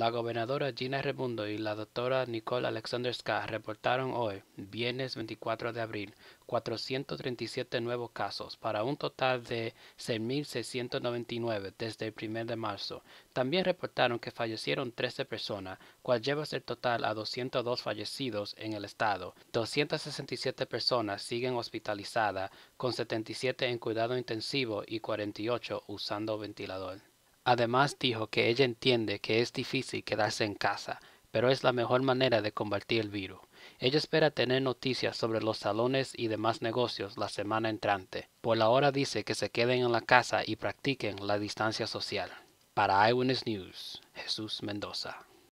La gobernadora Gina Rebundo y la doctora Nicole Alexander ska reportaron hoy, viernes 24 de abril, 437 nuevos casos para un total de 6.699 desde el 1 de marzo. También reportaron que fallecieron 13 personas, cual lleva el total a 202 fallecidos en el estado. 267 personas siguen hospitalizadas, con 77 en cuidado intensivo y 48 usando ventilador. Además dijo que ella entiende que es difícil quedarse en casa, pero es la mejor manera de combatir el virus. Ella espera tener noticias sobre los salones y demás negocios la semana entrante. Por hora dice que se queden en la casa y practiquen la distancia social. Para Eyewitness News, Jesús Mendoza.